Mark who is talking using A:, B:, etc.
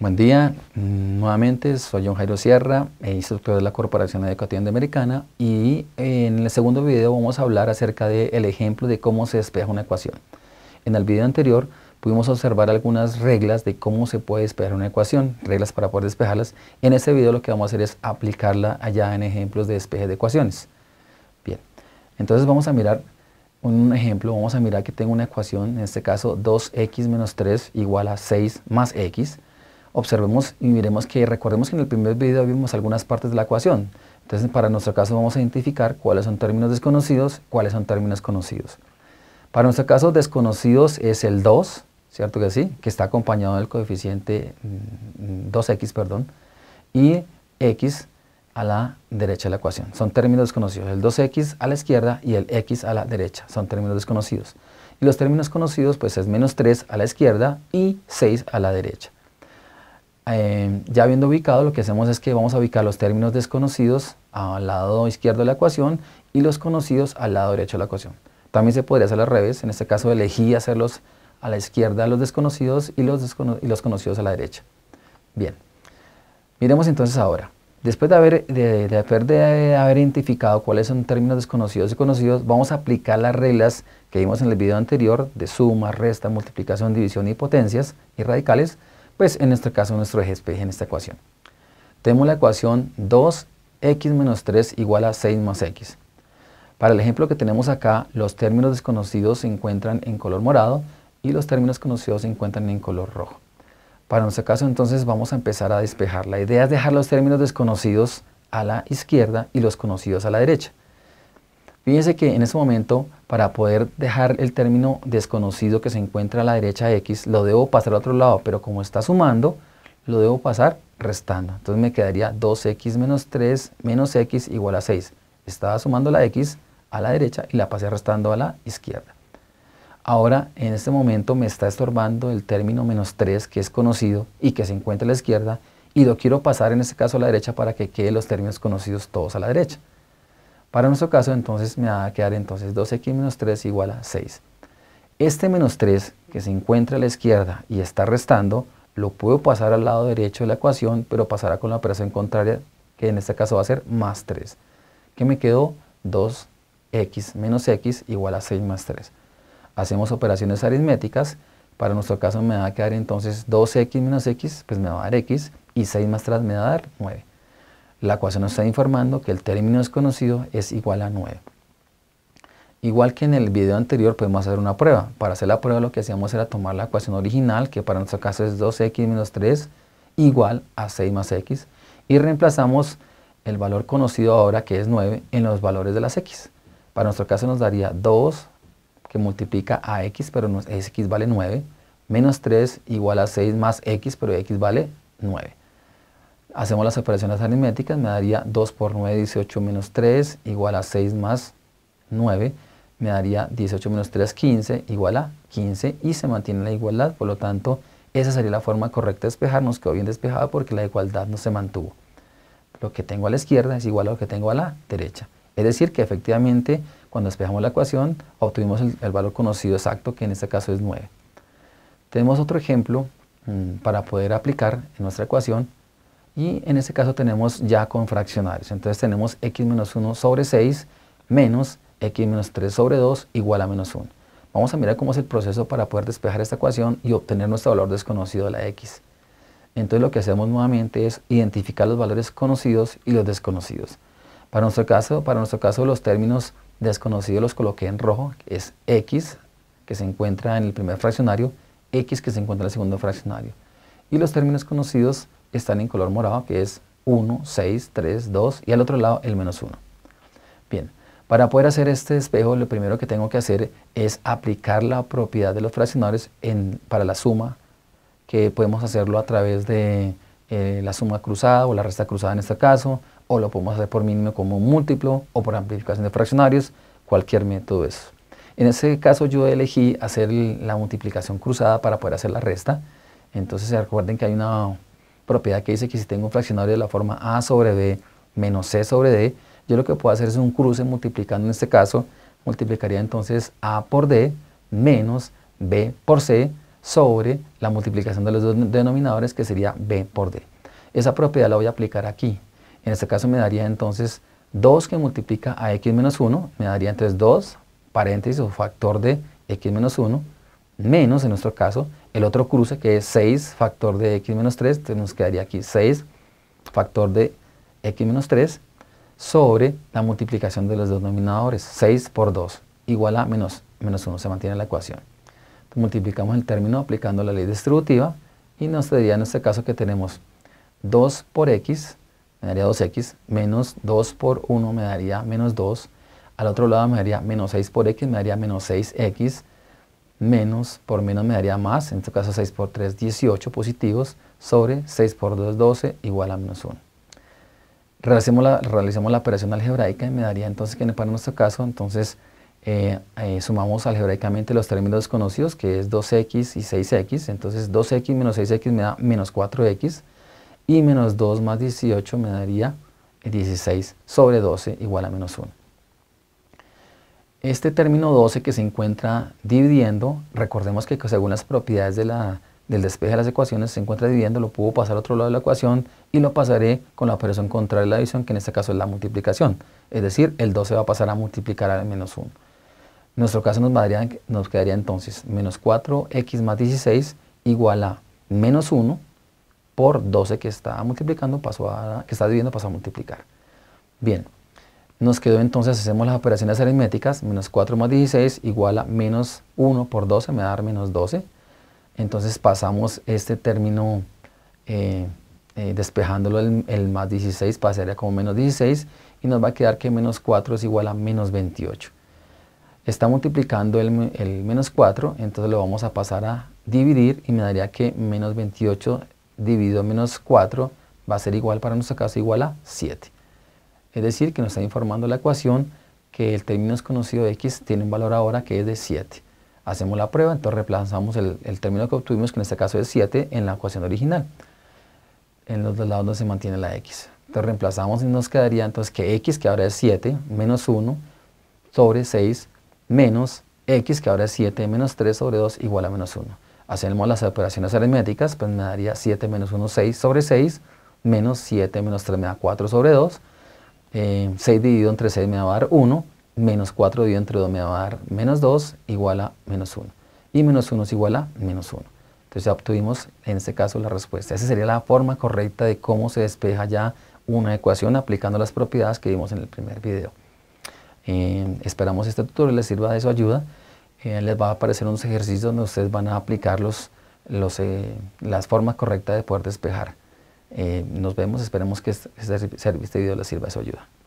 A: Buen día, nuevamente soy John Jairo Sierra, eh, instructor de la Corporación Educativa Americana, y eh, en el segundo video vamos a hablar acerca del ejemplo de cómo se despeja una ecuación. En el video anterior pudimos observar algunas reglas de cómo se puede despejar una ecuación, reglas para poder despejarlas. En este video lo que vamos a hacer es aplicarla allá en ejemplos de despeje de ecuaciones. Bien, entonces vamos a mirar un ejemplo, vamos a mirar que tengo una ecuación, en este caso 2x menos 3 igual a 6 más x observemos y miremos que recordemos que en el primer video vimos algunas partes de la ecuación. Entonces, para nuestro caso vamos a identificar cuáles son términos desconocidos, cuáles son términos conocidos. Para nuestro caso, desconocidos es el 2, ¿cierto que sí? Que está acompañado del coeficiente 2x, mm, perdón, y x a la derecha de la ecuación. Son términos desconocidos. El 2x a la izquierda y el x a la derecha. Son términos desconocidos. Y los términos conocidos, pues es menos 3 a la izquierda y 6 a la derecha. Em, ya habiendo ubicado, lo que hacemos es que vamos a ubicar los términos desconocidos al lado izquierdo de la ecuación y los conocidos al lado derecho de la ecuación. También se podría hacer al revés, en este caso elegí hacerlos a la izquierda los desconocidos y los, conocidos a la derecha. Bien, miremos entonces ahora. Después de haber, haber, de haber identificado cuáles son términos desconocidos y conocidos, vamos a aplicar las reglas que vimos en el video anterior de suma, resta, multiplicación, división y potencias y radicales pues en este caso nuestro eje es en esta ecuación. Tenemos la ecuación 2x menos 3 igual a 6 más x. Para el ejemplo que tenemos acá, los términos desconocidos se encuentran en color morado y los términos conocidos se encuentran en color rojo. Para nuestro caso entonces vamos a empezar a despejar. La idea es dejar los términos desconocidos a la izquierda y los conocidos a la derecha. Fíjense que en este momento, para poder dejar el término desconocido que se encuentra a la derecha de x, lo debo pasar al otro lado, pero como está sumando, lo debo pasar restando. Entonces me quedaría 2x menos 3 menos x igual a 6. Estaba sumando la x a la derecha y la pasé restando a la izquierda. Ahora, en este momento me está estorbando el término menos 3 que es conocido y que se encuentra a la izquierda y lo quiero pasar en este caso a la derecha para que queden los términos conocidos todos a la derecha. Para nuestro caso, entonces me va a quedar entonces 2x menos 3 igual a 6. Este menos 3 que se encuentra a la izquierda y está restando, lo puedo pasar al lado derecho de la ecuación, pero pasará con la operación contraria, que en este caso va a ser más 3. Que me quedó 2x menos x igual a 6 más 3. Hacemos operaciones aritméticas. Para nuestro caso me va a quedar entonces 2x menos x, pues me va a dar x, y 6 más 3 me va a dar 9 la ecuación nos está informando que el término desconocido es igual a 9. Igual que en el video anterior podemos hacer una prueba. Para hacer la prueba lo que hacíamos era tomar la ecuación original, que para nuestro caso es 2x menos 3 igual a 6 más x, y reemplazamos el valor conocido ahora, que es 9, en los valores de las x. Para nuestro caso nos daría 2, que multiplica a x, pero x vale 9, menos 3 igual a 6 más x, pero x vale 9 hacemos las operaciones aritméticas, me daría 2 por 9, 18 menos 3, igual a 6 más 9, me daría 18 menos 3, 15, igual a 15, y se mantiene la igualdad, por lo tanto, esa sería la forma correcta de despejar, nos quedó bien despejada porque la igualdad no se mantuvo. Lo que tengo a la izquierda es igual a lo que tengo a la derecha. Es decir, que efectivamente, cuando despejamos la ecuación, obtuvimos el, valor conocido exacto, que en este caso es 9. Tenemos otro ejemplo mm, para poder aplicar en nuestra ecuación, y en ese caso tenemos ya con fraccionarios. Entonces tenemos x menos 1 sobre 6 menos x menos 3 sobre 2 igual a menos 1. Vamos a mirar cómo es el proceso para poder despejar esta ecuación y obtener nuestro valor desconocido de la x. Entonces lo que hacemos nuevamente es identificar los valores conocidos y los desconocidos. Para nuestro caso, para nuestro caso los términos desconocidos los coloqué en rojo, es x que se encuentra en el primer fraccionario, x que se encuentra en el segundo fraccionario. Y los términos conocidos están en color morado, que es 1, 6, 3, 2 y al otro lado el menos 1. Bien, para poder hacer este espejo lo primero que tengo que hacer es aplicar la propiedad de los fraccionarios en, para la suma, que podemos hacerlo a través de eh, la suma cruzada o la resta cruzada en este caso, o lo podemos hacer por mínimo como múltiplo o por amplificación de fraccionarios, cualquier método es. En ese caso yo elegí hacer la multiplicación cruzada para poder hacer la resta, entonces recuerden que hay una propiedad que dice que si tengo un fraccionario de la forma A sobre B menos C sobre D, yo lo que puedo hacer es un cruce multiplicando en este caso, multiplicaría entonces A por D menos B por C sobre la multiplicación de los dos denominadores que sería B por D. Esa propiedad la voy a aplicar aquí. En este caso me daría entonces 2 que multiplica a x menos 1, me daría entonces 2 paréntesis o factor de x menos 1 menos en nuestro caso el otro cruce que es 6 factor de x menos 3, entonces nos quedaría aquí 6 factor de x menos 3 sobre la multiplicación de los denominadores, 6 por 2 igual a menos, 1, se mantiene la ecuación. multiplicamos el término aplicando la ley distributiva y nos daría en este caso que tenemos 2 por x, me daría 2x, menos 2 por 1 me daría menos 2, al otro lado me daría menos 6 por x, me daría menos 6x, menos por menos me daría más, en este caso 6 por 3, 18 positivos, sobre 6 por 2, 12, igual a menos 1. Realicemos la, realizamos la operación algebraica y me daría entonces que para nuestro caso, entonces eh, eh, sumamos algebraicamente los términos desconocidos, que es 2x y 6x, entonces 2x menos 6x me da menos 4x, y menos 2 más 18 me daría 16 sobre 12 igual a menos 1. Este término 12 que se encuentra dividiendo, recordemos que según las propiedades del despeje de las ecuaciones se encuentra dividiendo, lo puedo pasar a otro lado de la ecuación y lo pasaré con la operación contraria de la división, que en este caso es la multiplicación. Es decir, el 12 va a pasar a multiplicar al menos 1. En nuestro caso nos, quedaría entonces menos 4x más 16 igual a menos 1 por 12 que está multiplicando, pasó a, que está dividiendo, pasó a multiplicar. Bien. Nos quedó entonces, hacemos las operaciones aritméticas, menos 4 más 16 igual a menos 1 por 12, me va a dar menos 12. Entonces pasamos este término eh, eh, despejándolo el, más 16, pasaría como menos 16 y nos va a quedar que menos 4 es igual a menos 28. Está multiplicando el, el menos 4, entonces lo vamos a pasar a dividir y me daría que menos 28 dividido menos 4 va a ser igual para nuestro caso igual a 7. Es decir, que nos está informando la ecuación que el término desconocido de x tiene un valor ahora que es de 7. Hacemos la prueba, entonces reemplazamos el, término que obtuvimos, que en este caso es 7, en la ecuación original. En los dos lados donde se mantiene la x. Entonces reemplazamos y nos quedaría entonces que x, que ahora es 7, menos 1, sobre 6, menos x, que ahora es 7, menos 3 sobre 2, igual a menos 1. Hacemos las operaciones aritméticas, pues me daría 7 menos 1, 6 sobre 6, menos 7 menos 3 me da 4 sobre 2, 6 eh, dividido entre 6 me va a dar 1, menos 4 dividido entre 2 me va a dar menos 2, igual a menos 1. Y menos 1 es igual a menos 1. Entonces ya obtuvimos en este caso la respuesta. Esa sería la forma correcta de cómo se despeja ya una ecuación aplicando las propiedades que vimos en el primer video. esperamos eh, esperamos este tutorial les sirva de su ayuda. Eh, les va a aparecer unos ejercicios donde ustedes van a aplicar los, los, las formas correctas de poder despejar. Eh, nos vemos, esperemos que este, este servicio de video les sirva de su ayuda.